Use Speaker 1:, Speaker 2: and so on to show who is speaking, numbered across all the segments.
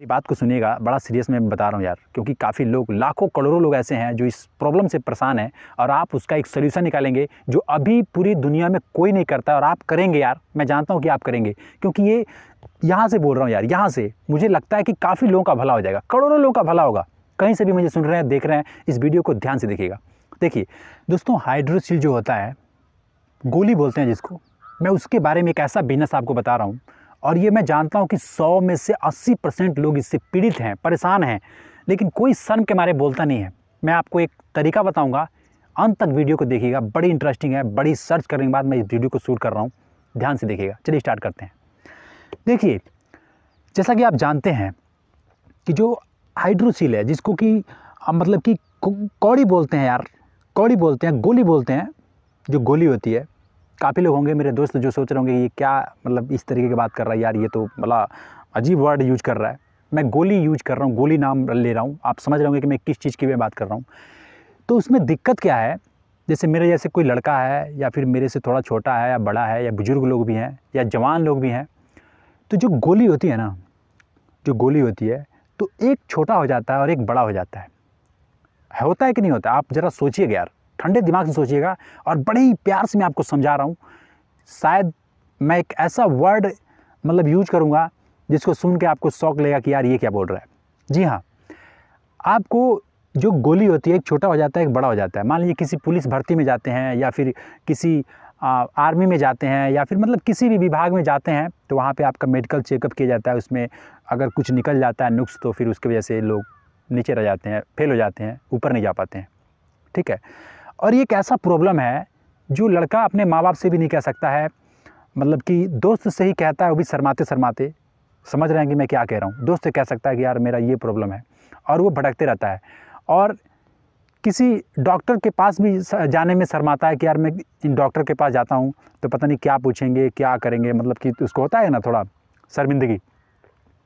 Speaker 1: ये बात को सुनिएगा बड़ा सीरियस मैं बता रहा हूँ यार क्योंकि काफ़ी लोग लाखों करोड़ों लोग ऐसे हैं जो इस प्रॉब्लम से परेशान हैं और आप उसका एक सोल्यूशन निकालेंगे जो अभी पूरी दुनिया में कोई नहीं करता और आप करेंगे यार मैं जानता हूँ कि आप करेंगे क्योंकि ये यहाँ से बोल रहा हूँ यार यहाँ से मुझे लगता है कि काफ़ी लोगों का भला हो जाएगा करोड़ों लोगों का भला होगा कहीं से भी मुझे सुन रहे हैं देख रहे हैं इस वीडियो को ध्यान से देखिएगा देखिए दोस्तों हाइड्रोसिल जो होता है गोली बोलते हैं जिसको मैं उसके बारे में एक ऐसा बिजनेस आपको बता रहा हूँ और ये मैं जानता हूँ कि सौ में से अस्सी परसेंट लोग इससे पीड़ित हैं परेशान हैं लेकिन कोई शर्म के मारे बोलता नहीं है मैं आपको एक तरीका बताऊँगा अंत तक वीडियो को देखिएगा बड़ी इंटरेस्टिंग है बड़ी सर्च करने के बाद मैं इस वीडियो को शूट कर रहा हूँ ध्यान से देखिएगा चलिए स्टार्ट करते हैं देखिए जैसा कि आप जानते हैं कि जो हाइड्रोसील है जिसको कि मतलब कि कौड़ी बोलते हैं यार कौड़ी बोलते हैं गोली बोलते हैं जो गोली होती है काफ़ी लोग होंगे मेरे दोस्त जो सोच रहे होंगे ये क्या मतलब इस तरीके की बात कर रहा है यार ये तो मतलब अजीब वर्ड यूज कर रहा है मैं गोली यूज कर रहा हूँ गोली नाम ले रहा हूँ आप समझ रहे होंगे कि मैं किस चीज़ की मैं बात कर रहा हूँ तो उसमें दिक्कत क्या है जैसे मेरे जैसे कोई लड़का है या फिर मेरे से थोड़ा छोटा है या बड़ा है या बुज़ुर्ग लोग भी हैं या जवान लोग भी हैं तो जो गोली होती है ना जो गोली होती है तो एक छोटा हो जाता है और एक बड़ा हो जाता है होता है कि नहीं होता आप ज़रा सोचिएगा यार ठंडे दिमाग से सोचिएगा और बड़े ही प्यार से मैं आपको समझा रहा हूँ शायद मैं एक ऐसा वर्ड मतलब यूज करूँगा जिसको सुन के आपको शौक लेगा कि यार ये क्या बोल रहा है जी हाँ आपको जो गोली होती है एक छोटा हो जाता है एक बड़ा हो जाता है मान लीजिए किसी पुलिस भर्ती में जाते हैं या फिर किसी आ, आर्मी में जाते हैं या फिर मतलब किसी भी विभाग में जाते हैं तो वहाँ पे आपका मेडिकल चेकअप किया जाता है उसमें अगर कुछ निकल जाता है नुक्स तो फिर उसकी वजह से लोग नीचे रह जाते हैं फेल हो जाते हैं ऊपर नहीं जा पाते हैं ठीक है और ये एक ऐसा प्रॉब्लम है जो लड़का अपने माँ बाप से भी नहीं कह सकता है मतलब कि दोस्त से ही कहता है वो भी शरमाते शरमाते समझ रहे हैं कि मैं क्या कह रहा हूँ दोस्त से कह सकता है कि यार मेरा ये प्रॉब्लम है और वो भटकते रहता है और किसी डॉक्टर के पास भी जाने में शर्माता है कि यार मैं इन डॉक्टर के पास जाता हूँ तो पता नहीं क्या पूछेंगे क्या करेंगे मतलब कि उसको होता है ना थोड़ा शर्मिंदगी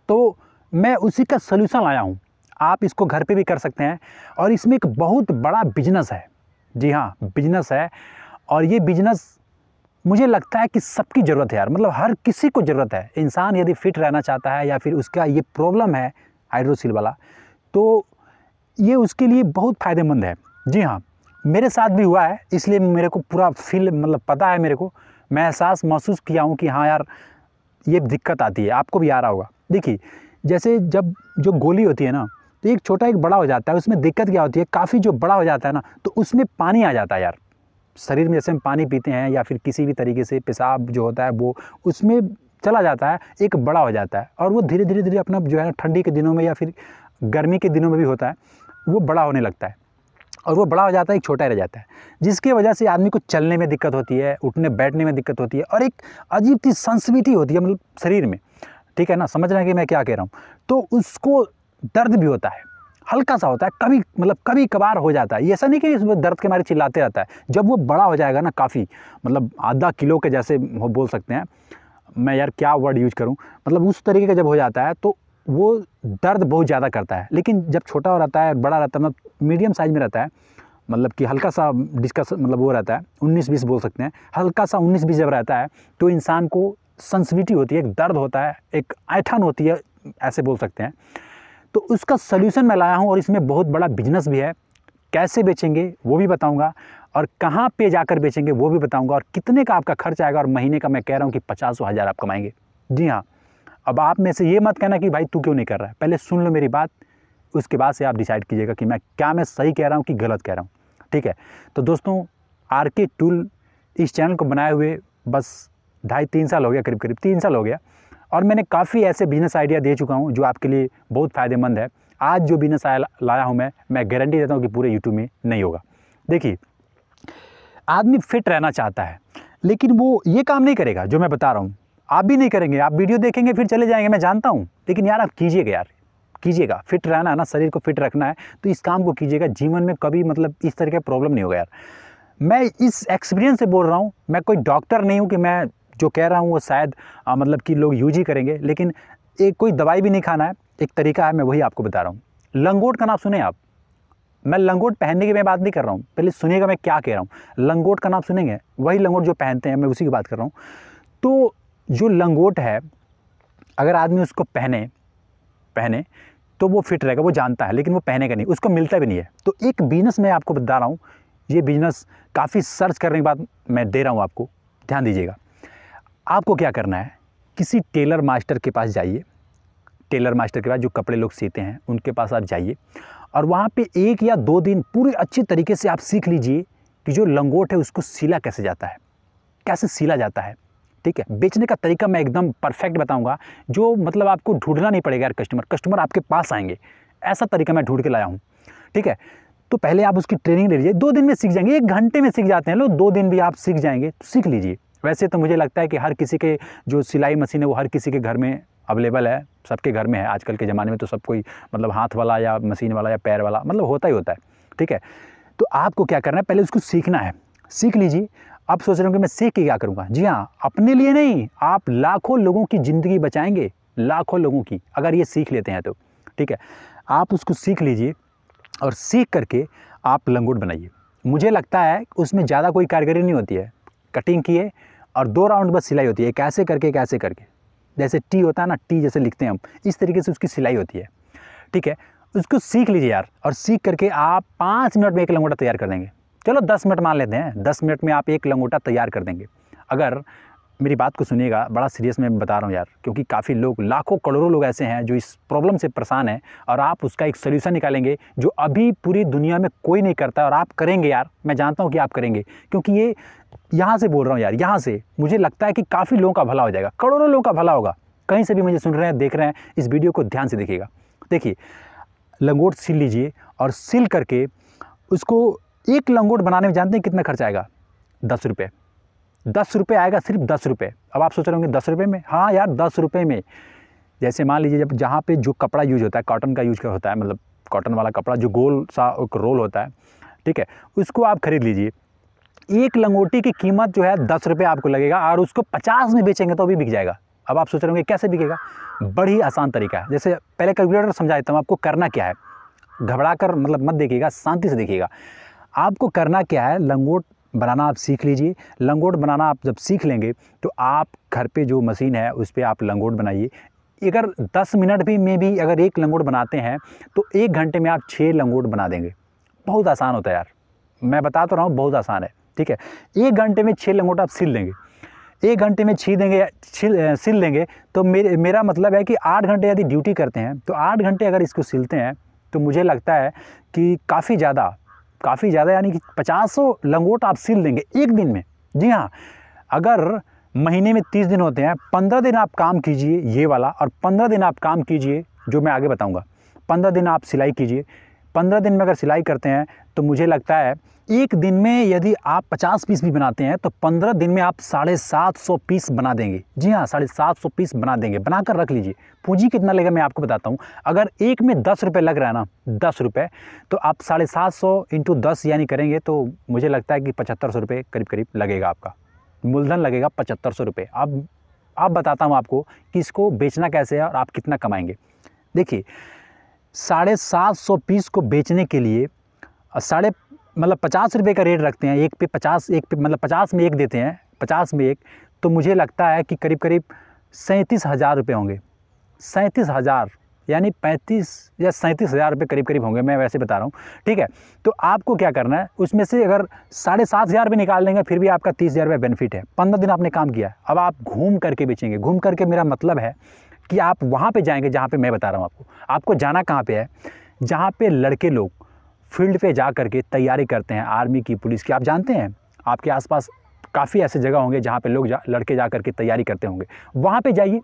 Speaker 1: तो मैं उसी का सलूशन लाया हूँ आप इसको घर पे भी कर सकते हैं और इसमें एक बहुत बड़ा बिजनेस है जी हाँ बिजनेस है और ये बिजनेस मुझे लगता है कि सबकी ज़रूरत है यार मतलब हर किसी को ज़रूरत है इंसान यदि फिट रहना चाहता है या फिर उसका ये प्रॉब्लम है हाइड्रोसिल वाला तो ये उसके लिए बहुत फ़ायदेमंद है जी हाँ मेरे साथ भी हुआ है इसलिए मेरे को पूरा फील मतलब पता है मेरे को मैं एहसास महसूस किया हूँ कि हाँ यार ये दिक्कत आती है आपको भी आ रहा होगा देखिए जैसे जब जो गोली होती है ना तो एक छोटा एक बड़ा हो जाता है उसमें दिक्कत क्या होती है काफ़ी जो बड़ा हो जाता है ना तो उसमें पानी आ जाता है यार शरीर में जैसे हम पानी पीते हैं या फिर किसी भी तरीके से पेशाब जो होता है वो उसमें चला जाता है एक बड़ा हो जाता है और वो धीरे धीरे धीरे अपना जो है ना ठंडी के दिनों में या फिर गर्मी के दिनों में भी होता है वो बड़ा होने लगता है और वो बड़ा हो जाता है एक छोटा रह जाता है जिसकी वजह से आदमी को चलने में दिक्कत होती है उठने बैठने में दिक्कत होती है और एक अजीब सी सेंसिविटी होती है मतलब शरीर में ठीक है ना समझ रहे हैं कि मैं क्या कह रहा हूँ तो उसको दर्द भी होता है हल्का सा होता है कभी मतलब कभी कभार हो जाता है ऐसा नहीं कि इसमें दर्द के मारे चिल्लाते रहता है जब वो बड़ा हो जाएगा ना काफ़ी मतलब आधा किलो के जैसे बोल सकते हैं मैं यार क्या वर्ड यूज करूं मतलब उस तरीके का जब हो जाता है तो वो दर्द बहुत ज़्यादा करता है लेकिन जब छोटा हो रहता है बड़ा रहता है मतलब मीडियम साइज़ में रहता है मतलब कि हल्का सा डिस्कस मतलब वो रहता है उन्नीस बीस बोल सकते हैं हल्का सा उन्नीस बीस जब रहता है तो इंसान को सेंसिविटी होती है एक दर्द होता है एक ऐठन होती है ऐसे बोल सकते हैं तो उसका सोल्यूशन मैं लाया हूँ और इसमें बहुत बड़ा बिजनेस भी है कैसे बेचेंगे वो भी बताऊँगा और कहाँ पे जाकर बेचेंगे वो भी बताऊँगा और कितने का आपका खर्च आएगा और महीने का मैं कह रहा हूँ कि पचासों हज़ार आप कमाएंगे जी हाँ अब आप में से ये मत कहना कि भाई तू क्यों नहीं कर रहा है पहले सुन लो मेरी बात उसके बाद से आप डिसाइड कीजिएगा कि मैं क्या मैं सही कह रहा हूँ कि गलत कह रहा हूँ ठीक है तो दोस्तों आर के टूल इस चैनल को बनाए हुए बस ढाई तीन साल हो गया करीब करीब तीन साल हो गया और मैंने काफ़ी ऐसे बिजनेस आइडिया दे चुका हूँ जो आपके लिए बहुत फ़ायदेमंद है आज जो बिजनेस लाया हूँ मैं मैं गारंटी देता हूँ कि पूरे यूट्यूब में नहीं होगा देखिए आदमी फिट रहना चाहता है लेकिन वो ये काम नहीं करेगा जो मैं बता रहा हूँ आप भी नहीं करेंगे आप वीडियो देखेंगे फिर चले जाएंगे मैं जानता हूँ लेकिन यार आप कीजिएगा यार कीजिएगा फिट रहना है ना शरीर को फिट रखना है तो इस काम को कीजिएगा जीवन में कभी मतलब इस तरह का प्रॉब्लम नहीं होगा यार मैं इस एक्सपीरियंस से बोल रहा हूँ मैं कोई डॉक्टर नहीं हूँ कि मैं जो कह रहा हूँ वो शायद मतलब कि लोग यूज ही करेंगे लेकिन एक कोई दवाई भी नहीं खाना है एक तरीका है मैं वही आपको बता रहा हूँ लंगोट का नाम सुने आप मैं लंगोट पहनने की मैं बात नहीं कर रहा हूँ पहले सुनिएगा मैं क्या कह रहा हूँ लंगोट का नाम सुनेंगे वही लंगोट जो पहनते हैं मैं उसी की बात कर रहा हूँ तो जो लंगोट है अगर आदमी उसको पहने पहने तो वो फिट रहेगा वो जानता है लेकिन वो पहने का नहीं उसको मिलता भी नहीं है तो एक बिजनेस मैं आपको बता रहा हूँ ये बिजनेस काफ़ी सर्च करने के बाद मैं दे रहा हूँ आपको ध्यान दीजिएगा आपको क्या करना है किसी टेलर मास्टर के पास जाइए टेलर मास्टर के पास जो कपड़े लोग सीते हैं उनके पास आप जाइए और वहाँ पे एक या दो दिन पूरे अच्छे तरीके से आप सीख लीजिए कि जो लंगोट है उसको सिला कैसे जाता है कैसे सिला जाता है ठीक है बेचने का तरीका मैं एकदम परफेक्ट बताऊंगा जो मतलब आपको ढूंढना नहीं पड़ेगा यार कस्टमर कस्टमर आपके पास आएंगे ऐसा तरीका मैं ढूंढ के लाया हूँ ठीक है तो पहले आप उसकी ट्रेनिंग ले लीजिए दो दिन में सीख जाएंगे एक घंटे में सीख जाते हैं लोग दो दिन भी आप सीख जाएंगे तो सीख लीजिए वैसे तो मुझे लगता है कि हर किसी के जो सिलाई मशीन है वो हर किसी के घर में अवेलेबल है सबके घर में है आजकल के ज़माने में तो सब कोई मतलब हाथ वाला या मशीन वाला या पैर वाला मतलब होता ही होता है ठीक है तो आपको क्या करना है पहले उसको सीखना है सीख लीजिए आप सोच रहे हो कि मैं सीख के क्या करूँगा जी हाँ अपने लिए नहीं आप लाखों लोगों की ज़िंदगी बचाएंगे लाखों लोगों की अगर ये सीख लेते हैं तो ठीक है आप उसको सीख लीजिए और सीख करके आप लंगूट बनाइए मुझे लगता है उसमें ज़्यादा कोई कारगरी नहीं होती है कटिंग किए और दो राउंड बस सिलाई होती है कैसे करके कैसे करके जैसे टी होता है ना टी जैसे लिखते हैं हम इस तरीके से उसकी सिलाई होती है ठीक है उसको सीख लीजिए यार और सीख करके आप पाँच मिनट में एक लंगोटा तैयार कर देंगे चलो दस मिनट मान लेते हैं दस मिनट में आप एक लंगोटा तैयार कर देंगे अगर मेरी बात को सुनिएगा बड़ा सीरियस मैं बता रहा हूँ यार क्योंकि काफ़ी लोग लाखों करोड़ों लोग ऐसे हैं जो इस प्रॉब्लम से परेशान हैं और आप उसका एक सोल्यूशन निकालेंगे जो अभी पूरी दुनिया में कोई नहीं करता और आप करेंगे यार मैं जानता हूँ कि आप करेंगे क्योंकि ये यहाँ से बोल रहा हूँ यार यहाँ से मुझे लगता है कि काफ़ी लोगों का भला हो जाएगा करोड़ों लोगों का भला होगा कहीं से भी मुझे सुन रहे हैं देख रहे हैं इस वीडियो को ध्यान से देखिएगा देखिए लंगोट सिल लीजिए और सिल करके उसको एक लंगोट बनाने में जानते हैं कितना खर्चा आएगा दस रुपये दस रुपये आएगा सिर्फ दस रुपये अब आप सोच रहे होंगे दस रुपये में हाँ यार दस रुपये में जैसे मान लीजिए जब जहाँ पे जो कपड़ा यूज होता है कॉटन का यूज होता है मतलब कॉटन वाला कपड़ा जो गोल सा एक रोल होता है ठीक है उसको आप खरीद लीजिए एक लंगोटी की कीमत जो है दस रुपये आपको लगेगा और उसको पचास में बेचेंगे तो भी बिक जाएगा अब आप सोच रहे होंगे कैसे बिकेगा बड़ी आसान तरीका है जैसे पहले कैलकुलेटर समझा देता हूँ आपको करना क्या है घबरा कर मतलब मत देखिएगा शांति से देखिएगा आपको करना क्या है लंगोट बनाना आप सीख लीजिए लंगोट बनाना आप जब सीख लेंगे तो आप घर पे जो मशीन है उस पर आप लंगोट बनाइए अगर 10 मिनट भी में भी अगर एक लंगोट बनाते हैं तो एक घंटे में आप छः लंगोट बना देंगे बहुत आसान होता है यार मैं बता तो रहा हूँ बहुत आसान है ठीक है एक घंटे में छः लंगोट आप सिल देंगे एक घंटे में छी देंगे छिल सिल देंगे तो मेरे मेरा मतलब है कि आठ घंटे यदि ड्यूटी करते हैं तो आठ घंटे अगर इसको सिलते हैं तो मुझे लगता है कि काफ़ी ज़्यादा काफ़ी ज़्यादा यानी कि पचासों लंगोट आप सिल देंगे एक दिन में जी हाँ अगर महीने में तीस दिन होते हैं पंद्रह दिन आप काम कीजिए ये वाला और पंद्रह दिन आप काम कीजिए जो मैं आगे बताऊँगा पंद्रह दिन आप सिलाई कीजिए पंद्रह दिन में अगर सिलाई करते हैं तो मुझे लगता है एक दिन में यदि आप पचास पीस भी बनाते हैं तो पंद्रह दिन में आप साढ़े सात सौ पीस बना देंगे जी हाँ साढ़े सात सौ पीस बना देंगे बनाकर रख लीजिए पूंजी कितना लगेगा मैं आपको बताता हूँ अगर एक में दस रुपये लग रहा है ना दस रुपये तो आप साढ़े सात सौ इंटू दस यानी करेंगे तो मुझे लगता है कि पचहत्तर सौ रुपये करीब करीब लगेगा आपका मूलधन लगेगा पचहत्तर सौ रुपये अब आप बताता हूँ आपको कि इसको बेचना कैसे है और आप कितना कमाएंगे देखिए साढ़े सात सौ पीस को बेचने के लिए साढ़े मतलब पचास रुपये का रेट रखते हैं एक पे पचास एक पे मतलब पचास में एक देते हैं पचास में एक तो मुझे लगता है कि करीब करीब सैंतीस हज़ार रुपये होंगे सैंतीस हज़ार यानी पैंतीस या सैंतीस हज़ार रुपये करीब करीब होंगे मैं वैसे बता रहा हूँ ठीक है तो आपको क्या करना है उसमें से अगर साढ़े सात हज़ार रुपये निकाल लेंगे फिर भी आपका तीस हज़ार रुपये बेनिफिट है पंद्रह दिन आपने काम किया अब आप घूम करके बेचेंगे घूम करके मेरा मतलब है कि आप वहाँ पे जाएंगे जहाँ पे मैं बता रहा हूँ आपको आपको जाना कहाँ पे है जहाँ पे लड़के लोग फील्ड पे जा कर के तैयारी करते हैं आर्मी की पुलिस की आप जानते हैं आपके आसपास काफ़ी ऐसे जगह होंगे जहाँ पे लोग जा, लड़के जा कर के तैयारी करते होंगे वहाँ पे जाइए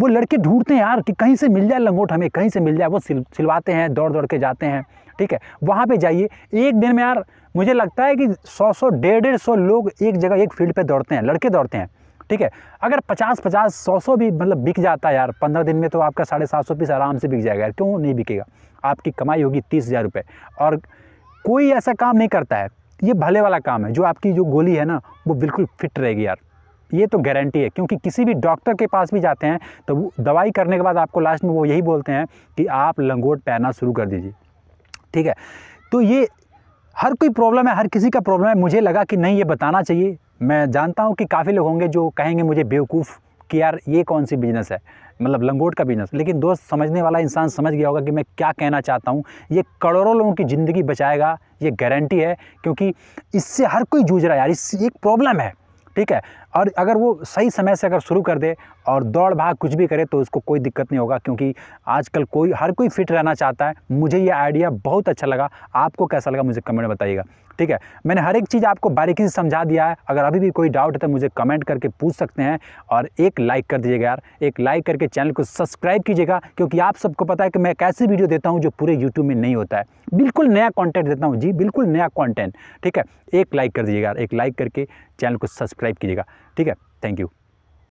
Speaker 1: वो लड़के ढूंढते हैं यार कि कहीं से मिल जाए लंगोट हमें कहीं से मिल जाए वो सिल सिलवाते हैं दौड़ दौड़ के जाते हैं ठीक है वहाँ पर जाइए एक दिन में यार मुझे लगता है कि सौ सौ डेढ़ डेढ़ सौ लोग एक जगह एक फील्ड पर दौड़ते हैं लड़के दौड़ते हैं ठीक है अगर पचास पचास सौ सौ भी मतलब बिक जाता है यार पंद्रह दिन में तो आपका साढ़े सात सौ पीस आराम से बिक जाएगा यार क्यों नहीं बिकेगा आपकी कमाई होगी तीस हज़ार रुपये और कोई ऐसा काम नहीं करता है ये भले वाला काम है जो आपकी जो गोली है ना वो बिल्कुल फिट रहेगी यार ये तो गारंटी है क्योंकि किसी भी डॉक्टर के पास भी जाते हैं तो वो दवाई करने के बाद आपको लास्ट में वो यही बोलते हैं कि आप लंगोट पहनना शुरू कर दीजिए ठीक है तो ये हर कोई प्रॉब्लम है हर किसी का प्रॉब्लम है मुझे लगा कि नहीं ये बताना चाहिए मैं जानता हूँ कि काफ़ी लोग होंगे जो कहेंगे मुझे बेवकूफ़ कि यार ये कौन सी बिज़नेस है मतलब लंगोट का बिज़नेस लेकिन दोस्त समझने वाला इंसान समझ गया होगा कि मैं क्या कहना चाहता हूँ ये करोड़ों लोगों की ज़िंदगी बचाएगा ये गारंटी है क्योंकि इससे हर कोई जूझ रहा है यार इससे एक प्रॉब्लम है ठीक है और अगर वो सही समय से अगर शुरू कर दे और दौड़ भाग कुछ भी करे तो उसको कोई दिक्कत नहीं होगा क्योंकि आजकल कोई हर कोई फिट रहना चाहता है मुझे ये आइडिया बहुत अच्छा लगा आपको कैसा लगा मुझे कमेंट में बताइएगा ठीक है मैंने हर एक चीज़ आपको बारीकी से समझा दिया है अगर अभी भी कोई डाउट है तो मुझे कमेंट करके पूछ सकते हैं और एक लाइक कर दीजिएगा यार एक लाइक करके चैनल को सब्सक्राइब कीजिएगा क्योंकि आप सबको पता है कि मैं कैसी वीडियो देता हूँ जो पूरे यूट्यूब में नहीं होता है बिल्कुल नया कॉन्टेंट देता हूँ जी बिल्कुल नया कॉन्टेंट ठीक है एक लाइक कर दीजिएगा यार एक लाइक करके चैनल को सब्सक्राइब कीजिएगा ठीक है थैंक यू